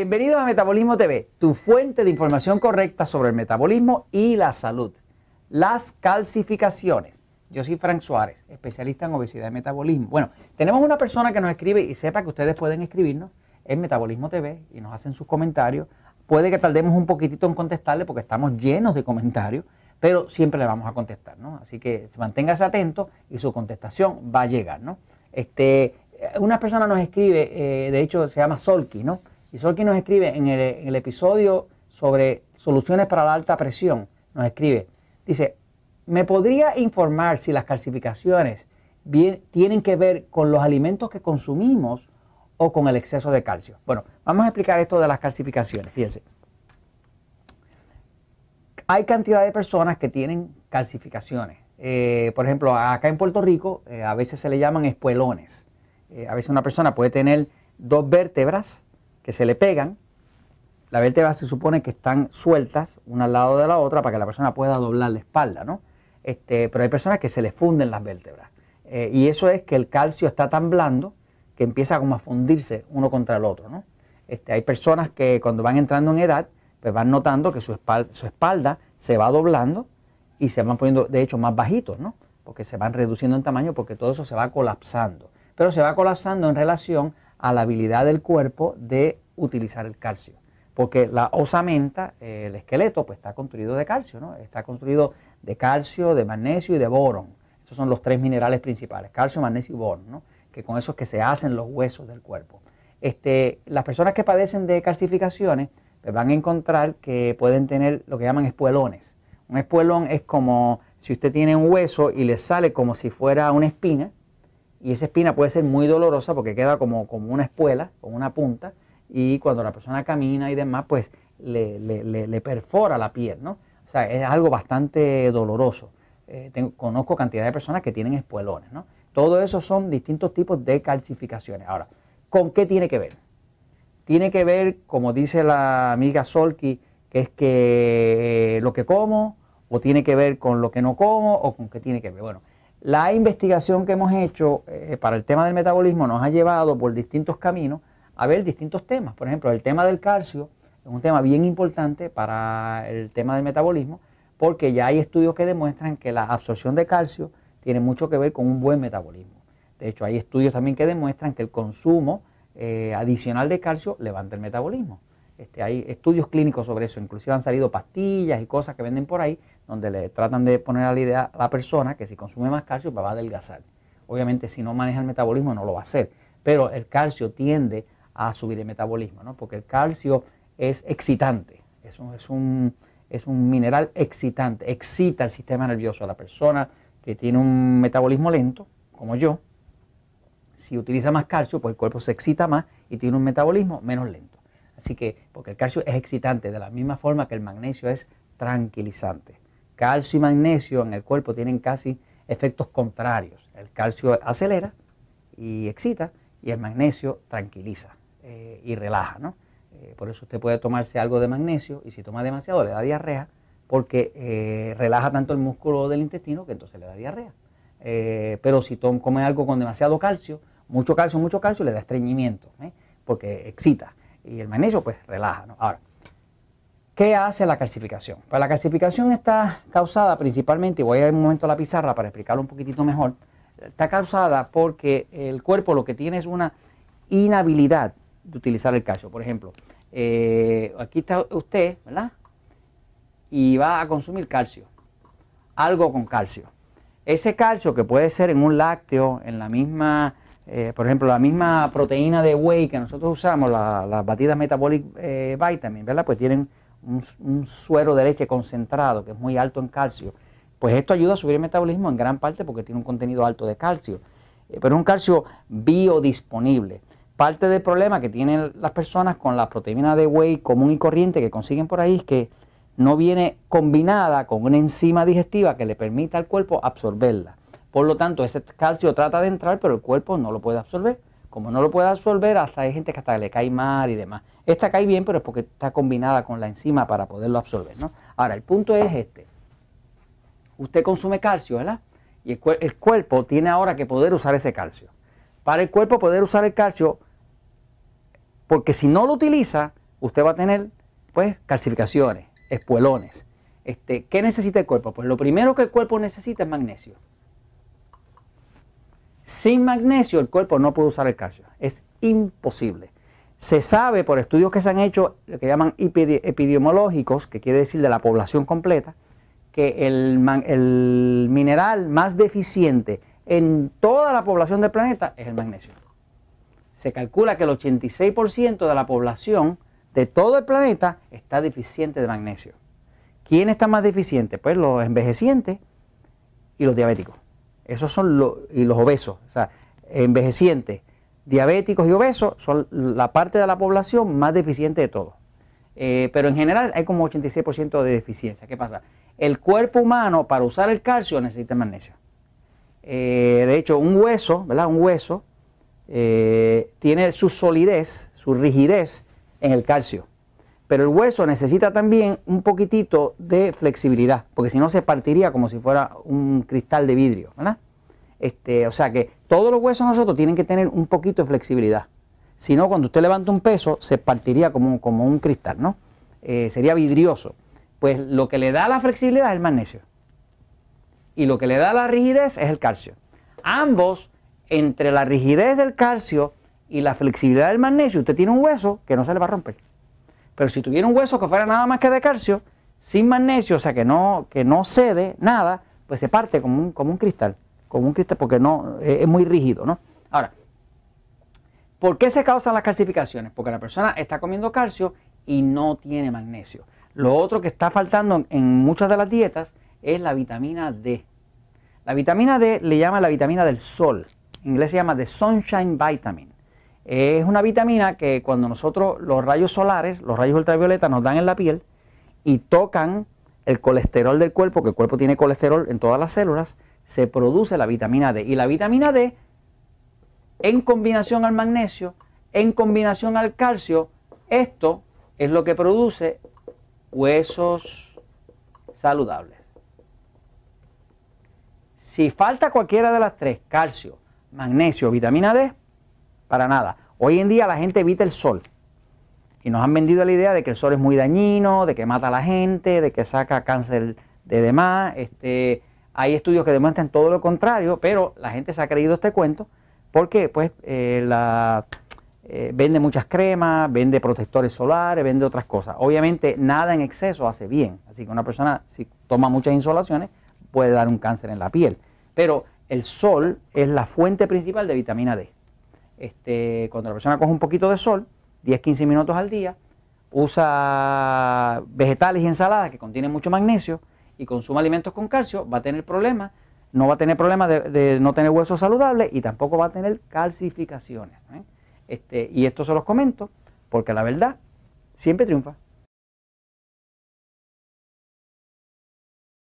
Bienvenidos a Metabolismo TV, tu fuente de información correcta sobre el metabolismo y la salud. Las calcificaciones. Yo soy Frank Suárez, especialista en obesidad y metabolismo. Bueno, tenemos una persona que nos escribe y sepa que ustedes pueden escribirnos en Metabolismo TV y nos hacen sus comentarios. Puede que tardemos un poquitito en contestarle porque estamos llenos de comentarios, pero siempre le vamos a contestar, ¿no? Así que manténgase atento y su contestación va a llegar, ¿no? Este, eh, una persona nos escribe, eh, de hecho se llama Solki, ¿no? Y Sorkin nos escribe en el, episodio sobre soluciones para la alta presión, nos escribe, dice, ¿me podría informar si las calcificaciones tienen que ver con los alimentos que consumimos o con el exceso de calcio? Bueno, vamos a explicar esto de las calcificaciones, fíjense. Hay cantidad de personas que tienen calcificaciones. Eh, por ejemplo, acá en Puerto Rico eh, a veces se le llaman espuelones. Eh, a veces una persona puede tener dos vértebras que se le pegan. Las vértebras se supone que están sueltas una al lado de la otra para que la persona pueda doblar la espalda, ¿no? Este, pero hay personas que se le funden las vértebras. Eh, y eso es que el calcio está tan blando que empieza como a fundirse uno contra el otro, ¿no? Este, hay personas que cuando van entrando en edad, pues van notando que su espalda, su espalda se va doblando y se van poniendo, de hecho, más bajitos, ¿no? Porque se van reduciendo en tamaño porque todo eso se va colapsando. Pero se va colapsando en relación a la habilidad del cuerpo de utilizar el calcio. Porque la osamenta, eh, el esqueleto, pues está construido de calcio, ¿no? Está construido de calcio, de magnesio y de boron, Estos son los tres minerales principales, calcio, magnesio y boron, ¿no? Que con esos que se hacen los huesos del cuerpo. Este, las personas que padecen de calcificaciones pues, van a encontrar que pueden tener lo que llaman espuelones. Un espuelón es como si usted tiene un hueso y le sale como si fuera una espina, y esa espina puede ser muy dolorosa porque queda como, como una espuela, como una punta, y cuando la persona camina y demás, pues le, perfora la piel, ¿no? O sea, es algo bastante doloroso. Eh, conozco cantidad de personas que tienen espuelones, ¿no? Todo eso son distintos tipos de calcificaciones. Ahora, ¿con qué tiene que ver? Tiene que ver, como dice la amiga Solki, que es que eh, lo que como, o tiene que ver con lo que no como, o con qué tiene que ver. Bueno, la investigación que hemos hecho eh, para el tema del metabolismo nos ha llevado por distintos caminos a ver distintos temas. Por ejemplo, el tema del calcio es un tema bien importante para el tema del metabolismo porque ya hay estudios que demuestran que la absorción de calcio tiene mucho que ver con un buen metabolismo. De hecho, hay estudios también que demuestran que el consumo eh, adicional de calcio levanta el metabolismo. Este, hay estudios clínicos sobre eso, inclusive han salido pastillas y cosas que venden por ahí, donde le tratan de poner a la idea a la persona que si consume más calcio pues va a adelgazar. Obviamente si no maneja el metabolismo no lo va a hacer, pero el calcio tiende a subir el metabolismo, ¿no? porque el calcio es excitante, es es un mineral excitante, excita el sistema nervioso. La persona que tiene un metabolismo lento, como yo, si utiliza más calcio, pues el cuerpo se excita más y tiene un metabolismo menos lento. Así que, porque el calcio es excitante, de la misma forma que el magnesio es tranquilizante. Calcio y magnesio en el cuerpo tienen casi efectos contrarios. El calcio acelera y excita y el magnesio tranquiliza eh, y relaja. ¿no? Eh, por eso usted puede tomarse algo de magnesio y si toma demasiado le da diarrea porque eh, relaja tanto el músculo del intestino que entonces le da diarrea. pero si come algo con demasiado calcio, mucho calcio, mucho calcio, le da estreñimiento porque excita y el magnesio pues relaja. ¿no? Ahora, ¿qué hace la calcificación? Pues la calcificación está causada principalmente, voy a ir un momento a la pizarra para explicarlo un poquitito mejor, está causada porque el cuerpo lo que tiene es una inhabilidad de utilizar el calcio. Por ejemplo, eh, aquí está usted, ¿verdad? Y va a consumir calcio, algo con calcio. Ese calcio que puede ser en un lácteo, en la misma eh, por ejemplo, la misma proteína de whey que nosotros usamos, las batidas metabolic eh, vitamin, ¿verdad? Pues tienen un, suero de leche concentrado que es muy alto en calcio. Pues esto ayuda a subir el metabolismo en gran parte porque tiene un contenido alto de calcio, eh, pero es un calcio biodisponible. Parte del problema que tienen las personas con la proteína de whey común y corriente que consiguen por ahí es que no viene combinada con una enzima digestiva que le permita al cuerpo absorberla. Por lo tanto, ese calcio trata de entrar, pero el cuerpo no lo puede absorber. Como no lo puede absorber, hasta hay gente que hasta le cae mal y demás. Esta cae bien, pero es porque está combinada con la enzima para poderlo absorber. ¿no? Ahora, el punto es este. Usted consume calcio, ¿verdad? Y el, cuerpo tiene ahora que poder usar ese calcio. Para el cuerpo poder usar el calcio, porque si no lo utiliza, usted va a tener pues calcificaciones, espuelones. Este, ¿Qué necesita el cuerpo? Pues lo primero que el cuerpo necesita es magnesio. Sin magnesio el cuerpo no puede usar el calcio. Es imposible. Se sabe por estudios que se han hecho, lo que llaman epidemiológicos, que quiere decir de la población completa, que el, el mineral más deficiente en toda la población del planeta es el magnesio. Se calcula que el 86% de la población de todo el planeta está deficiente de magnesio. ¿Quién está más deficiente? Pues los envejecientes y los diabéticos. Esos son los, y los obesos, o sea, envejecientes, diabéticos y obesos son la parte de la población más deficiente de todo. Eh, pero en general hay como 86% de deficiencia. ¿Qué pasa? El cuerpo humano para usar el calcio necesita magnesio. Eh, de hecho, un hueso, ¿verdad? Un hueso eh, tiene su solidez, su rigidez en el calcio. Pero el hueso necesita también un poquitito de flexibilidad, porque si no se partiría como si fuera un cristal de vidrio, ¿verdad? Este, o sea que todos los huesos nosotros tienen que tener un poquito de flexibilidad. Si no, cuando usted levanta un peso, se partiría como, como un cristal, ¿no? Eh, sería vidrioso. Pues lo que le da la flexibilidad es el magnesio. Y lo que le da la rigidez es el calcio. Ambos, entre la rigidez del calcio y la flexibilidad del magnesio, usted tiene un hueso que no se le va a romper. Pero si tuviera un hueso que fuera nada más que de calcio, sin magnesio, o sea, que no, que no cede nada, pues se parte como un, como un cristal, como un cristal, porque no, eh, es muy rígido, ¿no? Ahora, ¿por qué se causan las calcificaciones? Porque la persona está comiendo calcio y no tiene magnesio. Lo otro que está faltando en muchas de las dietas es la vitamina D. La vitamina D le llama la vitamina del sol. En inglés se llama the sunshine vitamin. Es una vitamina que cuando nosotros los rayos solares, los rayos ultravioleta nos dan en la piel y tocan el colesterol del cuerpo, que el cuerpo tiene colesterol en todas las células, se produce la vitamina D. Y la vitamina D, en combinación al magnesio, en combinación al calcio, esto es lo que produce huesos saludables. Si falta cualquiera de las tres, calcio, magnesio, vitamina D, para nada. Hoy en día la gente evita el sol. Y nos han vendido la idea de que el sol es muy dañino, de que mata a la gente, de que saca cáncer de demás. Este, hay estudios que demuestran todo lo contrario, pero la gente se ha creído este cuento porque pues eh, la, eh, vende muchas cremas, vende protectores solares, vende otras cosas. Obviamente nada en exceso hace bien, así que una persona si toma muchas insolaciones puede dar un cáncer en la piel. Pero el sol es la fuente principal de vitamina D este, cuando la persona coge un poquito de sol, 10-15 minutos al día, usa vegetales y ensaladas que contienen mucho magnesio y consume alimentos con calcio, va a tener problemas, no va a tener problemas de, no tener huesos saludables y tampoco va a tener calcificaciones. ¿eh? Este, y esto se los comento porque la verdad siempre triunfa.